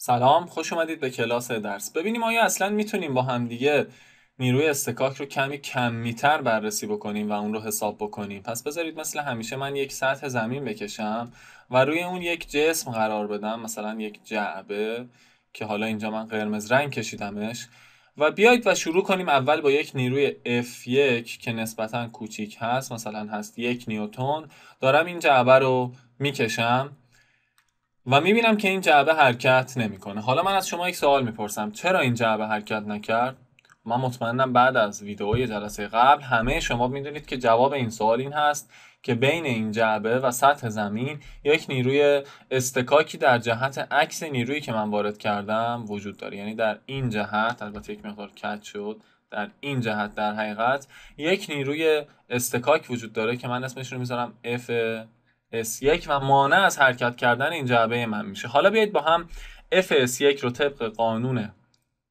سلام خوش اومدید به کلاس درس ببینیم آیا اصلا میتونیم با همدیگه نیروی استکاک رو کمی کمیتر بررسی بکنیم و اون رو حساب بکنیم پس بذارید مثل همیشه من یک سطح زمین بکشم و روی اون یک جسم قرار بدم مثلا یک جعبه که حالا اینجا من قرمز رنگ کشیدمش و بیایید و شروع کنیم اول با یک نیروی F1 که نسبتا کوچیک هست مثلا هست یک نیوتون دارم این جعبه رو میکشم و میبینم که این جعبه حرکت نمیکنه حالا من از شما یک سوال میپرسم چرا این جعبه حرکت نکرد من مطمئنم بعد از ویدئوی جلسه قبل همه شما میدونید که جواب این سوال این هست که بین این جعبه و سطح زمین یک نیروی استکاکی در جهت عکس نیرویی که من وارد کردم وجود داره یعنی در این جهت البته یک مقدار کج شد در این جهت در حقیقت یک نیروی استکاک وجود داره که من اسمش رو میذارم F S1 و مانع از حرکت کردن این جعبه من میشه حالا بیایید با هم F 1 رو طبق قانون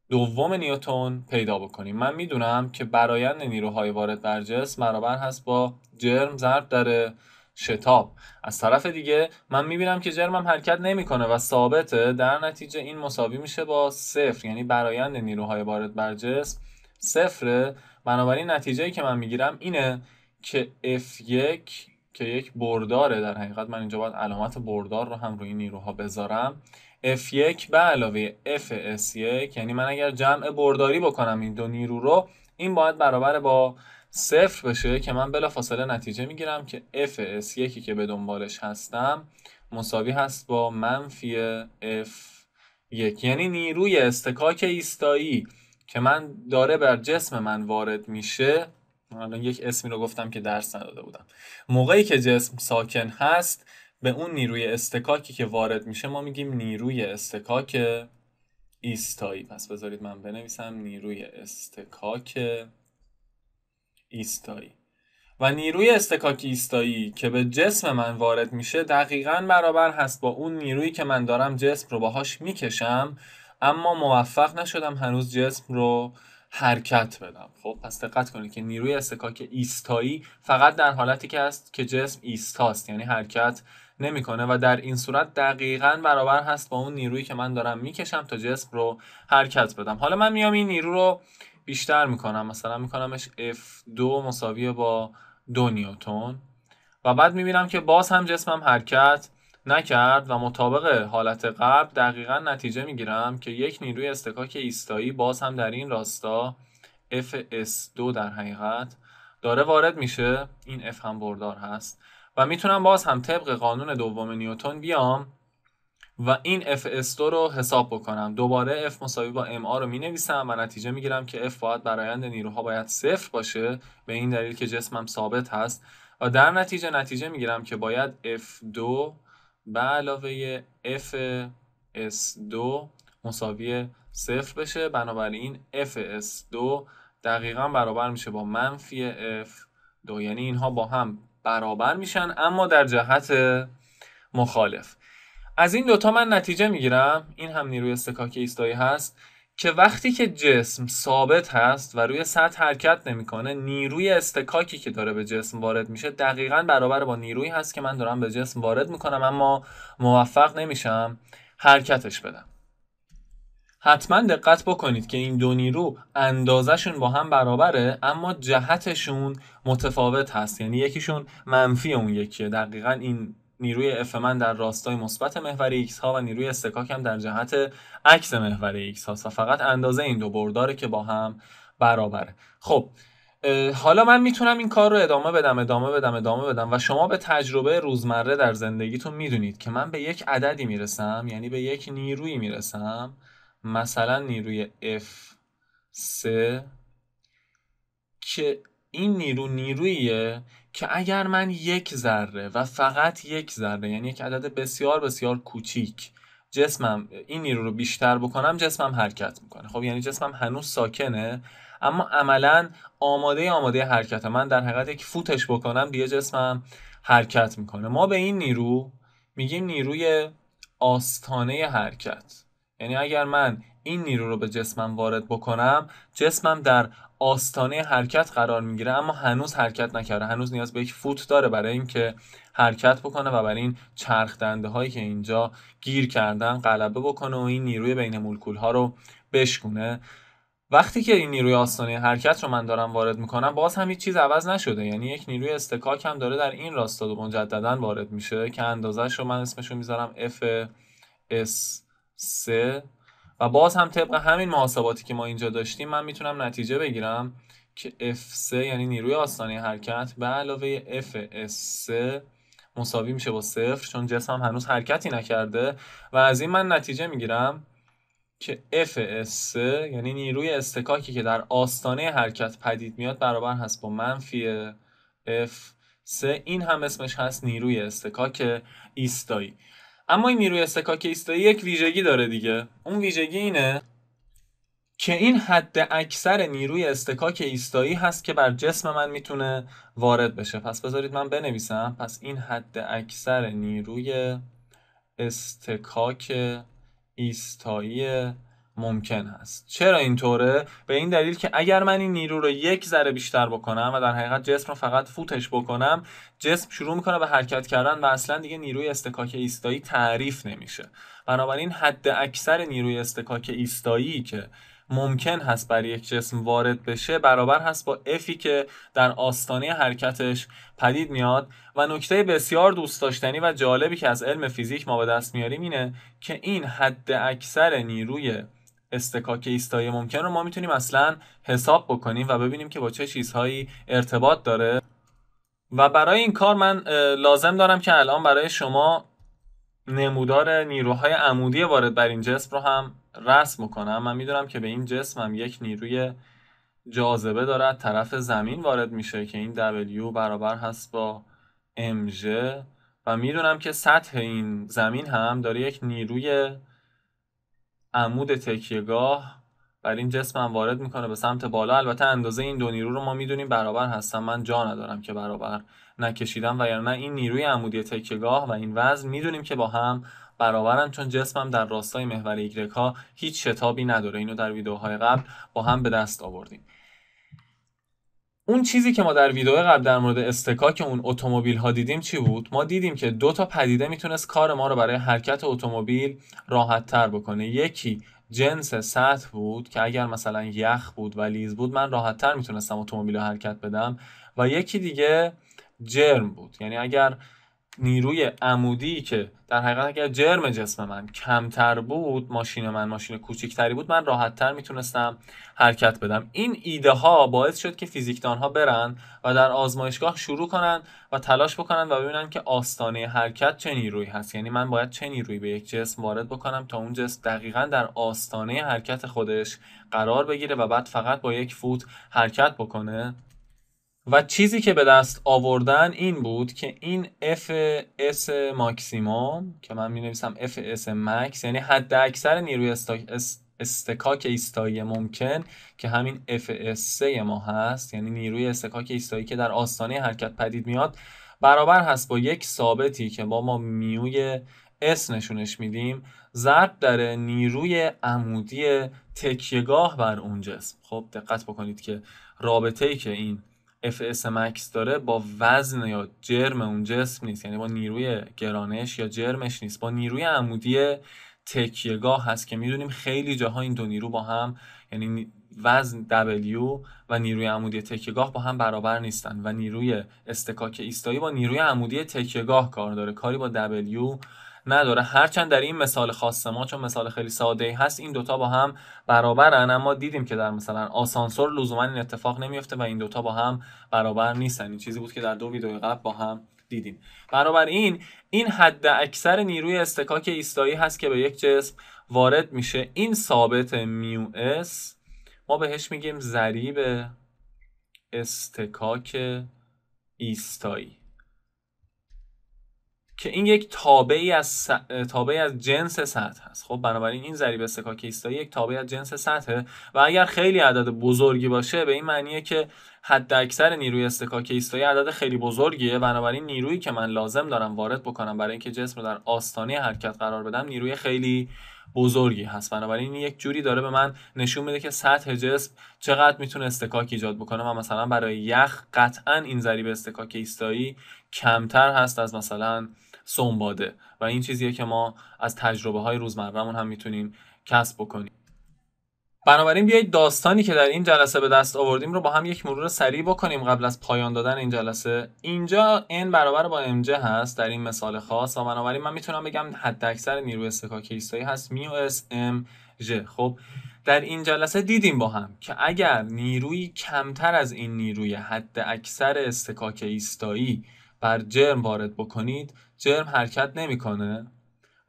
دوم نیوتون پیدا بکنیم من میدونم که برایند نیروهای وارد بر جسم برابر هست با جرم ضرب در شتاب از طرف دیگه من میبینم که جرمم حرکت نمیکنه و ثابته در نتیجه این مساوی میشه با صفر یعنی برایند نیروهای وارد بر جسم صفره بنابراین نتیجه که من میگیرم اینه که F1 که یک برداره در حقیقت من اینجا باید علامت بردار رو هم روی نیروها بذارم F1 به علاوه FS1 یعنی من اگر جمع برداری بکنم این دو نیرو رو این باید برابر با صفر بشه که من فاصله نتیجه میگیرم که FS1 که به دنبالش هستم مساوی هست با منفی F1 یعنی نیروی استکاک ایستایی که من داره بر جسم من وارد میشه الان یک اسمی رو گفتم که درس نداده بودم موقعی که جسم ساکن هست به اون نیروی استکاکی که وارد میشه ما میگیم نیروی استکاک ایستایی پس بذارید من بنویسم نیروی استکاک ایستایی و نیروی استکاک ایستایی که به جسم من وارد میشه دقیقا برابر هست با اون نیرویی که من دارم جسم رو باهاش میکشم اما موفق نشدم هنوز جسم رو حرکت بدم خب پس دقت کنید که نیروی استکاک ایستایی فقط در حالتی که است که جسم ایستاست یعنی حرکت نمیکنه و در این صورت دقیقا برابر هست با اون نیرویی که من دارم میکشم تا جسم رو حرکت بدم حالا من میام این نیرو رو بیشتر میکنم مثلا میکنمش F2 مساوی با دو نیوتن و بعد میبینم که باز هم جسمم حرکت نکرد و مطابق حالت قبل دقیقا نتیجه میگیرم که یک نیروی استکاک ایستایی باز هم در این راستا FS2 در حقیقت داره وارد میشه این F هم بردار هست و میتونم باز هم طبق قانون دوم نیوتون بیام و این FS2 رو حساب بکنم دوباره F مساوی با MA رو می و نتیجه می گیرم که F باید برایند نیروها باید صفر باشه به این دلیل که جسمم ثابت هست و در نتیجه نتیجه می گیرم که باید F2 به علاوه f s2 مساوی صفر بشه بنابراین f اس 2 دقیقا برابر میشه با منفی f دو یعنی اینها با هم برابر میشن اما در جهت مخالف از این دوتا من نتیجه میگیرم این هم نیروی استکاک ایستایی هست که وقتی که جسم ثابت هست و روی سطح حرکت نمیکنه نیروی استکاکی که داره به جسم وارد میشه دقیقا برابر با نیرویی هست که من دارم به جسم وارد میکنم اما موفق نمیشم حرکتش بدم حتما دقت بکنید که این دو نیرو اندازهشون با هم برابره اما جهتشون متفاوت هست یعنی یکیشون منفی اون یکیه دقیقا این نیروی اف من در راستای مثبت محور ایکس ها و نیروی استکاک هم در جهت عکس محور ایکس ها و فقط اندازه این دو برداره که با هم برابره خب حالا من میتونم این کار رو ادامه بدم ادامه بدم ادامه بدم و شما به تجربه روزمره در زندگیتون میدونید که من به یک عددی میرسم یعنی به یک نیروی میرسم مثلا نیروی F3 که این نیرو نیروییه که اگر من یک ذره و فقط یک ذره یعنی یک عدد بسیار بسیار کوچیک جسمم این نیرو رو بیشتر بکنم جسمم حرکت میکنه خب یعنی جسمم هنوز ساکنه اما عملا آماده آماده حرکت من در حقیقت یک فوتش بکنم دیگه جسمم حرکت میکنه ما به این نیرو میگیم نیروی آستانه حرکت یعنی اگر من این نیرو رو به جسمم وارد بکنم جسمم در آستانه حرکت قرار میگیره اما هنوز حرکت نکرده هنوز نیاز به یک فوت داره برای اینکه حرکت بکنه و برای این چرخ هایی که اینجا گیر کردن غلبه بکنه و این نیروی بین مولکول ها رو بشکونه وقتی که این نیروی آستانه حرکت رو من دارم وارد میکنم باز هم هیچ چیز عوض نشده یعنی یک نیروی استکاک هم داره در این راستا دو مجددا وارد میشه که اندازش رو من اسمش رو میذارم F 3 و باز هم طبق همین محاسباتی که ما اینجا داشتیم من میتونم نتیجه بگیرم که F3 یعنی نیروی آستانه حرکت به علاوه f 3 مساوی میشه با صفر چون جسم هنوز حرکتی نکرده و از این من نتیجه میگیرم که f 3 یعنی نیروی استکاکی که در آستانه حرکت پدید میاد برابر هست با منفی F3 این هم اسمش هست نیروی استکاک ایستایی اما این نیروی استکاک ایستایی یک ویژگی داره دیگه اون ویژگی اینه که این حد اکثر نیروی استکاک ایستایی هست که بر جسم من میتونه وارد بشه پس بذارید من بنویسم پس این حد اکثر نیروی استکاک ایستایی ممکن هست چرا اینطوره به این دلیل که اگر من این نیرو رو یک ذره بیشتر بکنم و در حقیقت جسم رو فقط فوتش بکنم جسم شروع میکنه به حرکت کردن و اصلا دیگه نیروی استکاک ایستایی تعریف نمیشه بنابراین حد اکثر نیروی استکاک ایستایی که ممکن هست برای یک جسم وارد بشه برابر هست با افی که در آستانه حرکتش پدید میاد و نکته بسیار دوست داشتنی و جالبی که از علم فیزیک ما به دست میاریم اینه که این حد اکثر نیروی استکاک ایستایی ممکن رو ما میتونیم اصلا حساب بکنیم و ببینیم که با چه چیزهایی ارتباط داره و برای این کار من لازم دارم که الان برای شما نمودار نیروهای عمودی وارد بر این جسم رو هم رسم بکنم من میدونم که به این جسم هم یک نیروی جاذبه دارد طرف زمین وارد میشه که این W برابر هست با MJ و میدونم که سطح این زمین هم داره یک نیروی عمود تکیهگاه بر این جسمم وارد میکنه به سمت بالا البته اندازه این دو نیرو رو ما میدونیم برابر هستم من جا ندارم که برابر نکشیدم و یعنی نه این نیروی عمودی تکیهگاه و این وزن میدونیم که با هم برابرن چون جسمم در راستای محور ایگرک ها هیچ شتابی نداره اینو در ویدیوهای قبل با هم به دست آوردیم اون چیزی که ما در ویدیو قبل در مورد استکاک اون اتومبیل ها دیدیم چی بود ما دیدیم که دو تا پدیده میتونست کار ما رو برای حرکت اتومبیل راحت تر بکنه یکی جنس سطح بود که اگر مثلا یخ بود و لیز بود من راحت تر میتونستم اتومبیل رو حرکت بدم و یکی دیگه جرم بود یعنی اگر نیروی عمودی که در حقیقت اگر جرم جسم من کمتر بود ماشین من ماشین کوچکتری بود من راحتتر میتونستم حرکت بدم این ایده ها باعث شد که فیزیکدان ها برن و در آزمایشگاه شروع کنن و تلاش بکنن و ببینن که آستانه حرکت چه نیرویی هست یعنی من باید چه نیرویی به یک جسم وارد بکنم تا اون جسم دقیقا در آستانه حرکت خودش قرار بگیره و بعد فقط با یک فوت حرکت بکنه و چیزی که به دست آوردن این بود که این اس ماکسیموم که من می نویسم اس مکس یعنی حد اکثر نیروی استا... استکاک ایستایی ممکن که همین اس ما هست یعنی نیروی استکاک ایستایی که در آستانه حرکت پدید میاد برابر هست با یک ثابتی که با ما میوی اس نشونش میدیم ضرب در نیروی عمودی تکیهگاه بر اون جسم خب دقت بکنید که رابطه ای که این FS مکس داره با وزن یا جرم اون جسم نیست یعنی با نیروی گرانش یا جرمش نیست با نیروی عمودی تکیهگاه هست که میدونیم خیلی جاها این دو نیرو با هم یعنی وزن دبلیو و نیروی عمودی تکیهگاه با هم برابر نیستن و نیروی استکاک ایستایی با نیروی عمودی تکیهگاه کار داره کاری با W نداره هرچند در این مثال خاص ما چون مثال خیلی ساده ای هست این دوتا با هم برابرن اما دیدیم که در مثلا آسانسور لزوما این اتفاق نمیفته و این دوتا با هم برابر نیستن این چیزی بود که در دو ویدیو قبل با هم دیدیم برابر این حد اکثر نیروی استکاک ایستایی هست که به یک جسم وارد میشه این ثابت میو اس ما بهش میگیم ضریب استکاک ایستایی که این یک تابعی از س... تابعی از جنس سطح هست خب بنابراین این ضریب استکاکیستایی یک تابعی از جنس سطحه و اگر خیلی عدد بزرگی باشه به این معنیه که حد اکثر نیروی استکاکیستایی عدد خیلی بزرگیه بنابراین نیرویی که من لازم دارم وارد بکنم برای اینکه جسم رو در آستانه حرکت قرار بدم نیروی خیلی بزرگی هست بنابراین این یک جوری داره به من نشون میده که سطح جسم چقدر میتونه استکاک ایجاد بکنه و مثلا برای یخ قطعا این ضریب استکاک ایستایی کمتر هست از مثلا سنباده و این چیزیه که ما از تجربه های روزمرمون هم میتونیم کسب بکنیم بنابراین بیایید داستانی که در این جلسه به دست آوردیم رو با هم یک مرور سریع بکنیم قبل از پایان دادن این جلسه اینجا n برابر با mj هست در این مثال خاص و بنابراین من میتونم بگم حد اکثر نیرو استکا ایستایی هست میو اس ج خب در این جلسه دیدیم با هم که اگر نیروی کمتر از این نیروی حد اکثر استکاک ایستایی بر جرم وارد بکنید جرم حرکت نمیکنه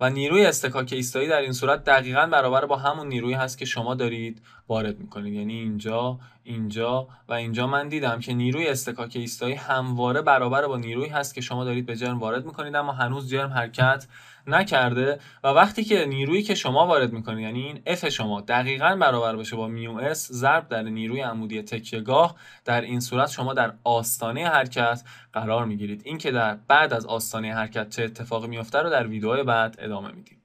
و نیروی استکاک ایستایی در این صورت دقیقا برابر با همون نیرویی هست که شما دارید وارد میکنید یعنی اینجا اینجا و اینجا من دیدم که نیروی استکاک ایستایی همواره برابر با نیروی هست که شما دارید به جرم وارد میکنید اما هنوز جرم حرکت نکرده و وقتی که نیرویی که شما وارد میکنید یعنی این اف شما دقیقا برابر باشه با میو اس ضرب در نیروی عمودی تکیهگاه در این صورت شما در آستانه حرکت قرار میگیرید این که در بعد از آستانه حرکت چه اتفاقی میفته رو در ویدیوهای بعد ادامه میدیم